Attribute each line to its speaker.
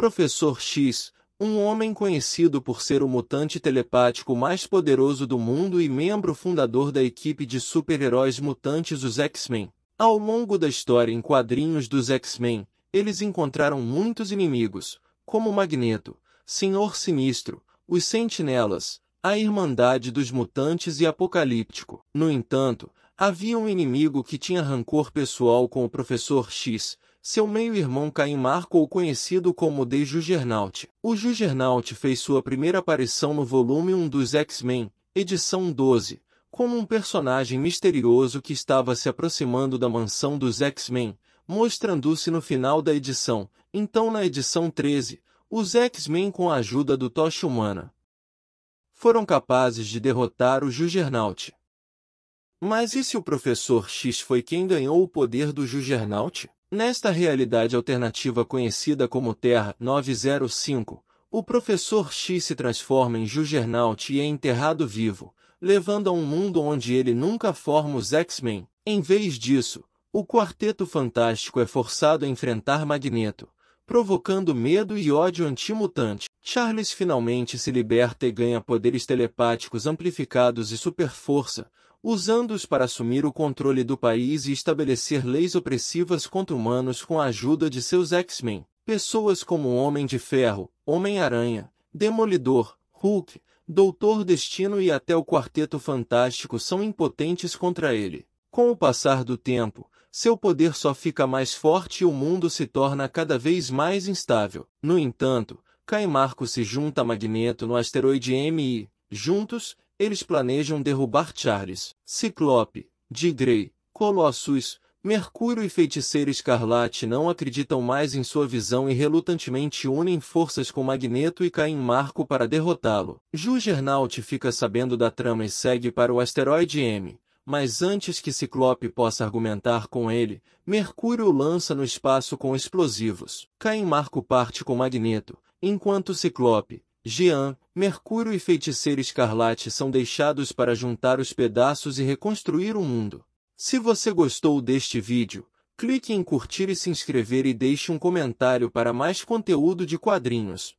Speaker 1: Professor X, um homem conhecido por ser o mutante telepático mais poderoso do mundo e membro fundador da equipe de super-heróis mutantes os X-Men. Ao longo da história em quadrinhos dos X-Men, eles encontraram muitos inimigos, como Magneto, Senhor Sinistro, os Sentinelas, a Irmandade dos Mutantes e Apocalíptico. No entanto, havia um inimigo que tinha rancor pessoal com o Professor X, seu meio-irmão Caim Marco, conhecido como The Juggernaut. O Juggernaut fez sua primeira aparição no volume 1 dos X-Men, edição 12, como um personagem misterioso que estava se aproximando da mansão dos X-Men, mostrando-se no final da edição. Então, na edição 13, os X-Men com a ajuda do Tocha Humana foram capazes de derrotar o Juggernaut. Mas e se o Professor X foi quem ganhou o poder do Juggernaut? Nesta realidade alternativa conhecida como Terra 905, o professor X se transforma em Juggernaut e é enterrado vivo, levando a um mundo onde ele nunca forma os X-Men. Em vez disso, o Quarteto Fantástico é forçado a enfrentar Magneto, provocando medo e ódio antimutante. Charles finalmente se liberta e ganha poderes telepáticos amplificados e superforça, usando-os para assumir o controle do país e estabelecer leis opressivas contra humanos com a ajuda de seus X-Men, pessoas como Homem de Ferro, Homem-Aranha, Demolidor, Hulk, Doutor Destino e até o Quarteto Fantástico são impotentes contra ele. Com o passar do tempo, seu poder só fica mais forte e o mundo se torna cada vez mais instável. No entanto, Caimarco se junta a Magneto no asteroide M e, juntos, eles planejam derrubar Charles, Ciclope, Digrey, Colossus, Mercúrio e Feiticeiro Escarlate não acreditam mais em sua visão e relutantemente unem forças com Magneto e caem Marco para derrotá-lo. Juggernaut fica sabendo da trama e segue para o asteroide M, mas antes que Ciclope possa argumentar com ele, Mercúrio lança no espaço com explosivos. Caim Marco parte com Magneto, Enquanto Ciclope, Jean, Mercúrio e Feiticeiro Escarlate são deixados para juntar os pedaços e reconstruir o mundo. Se você gostou deste vídeo, clique em curtir e se inscrever e deixe um comentário para mais conteúdo de quadrinhos.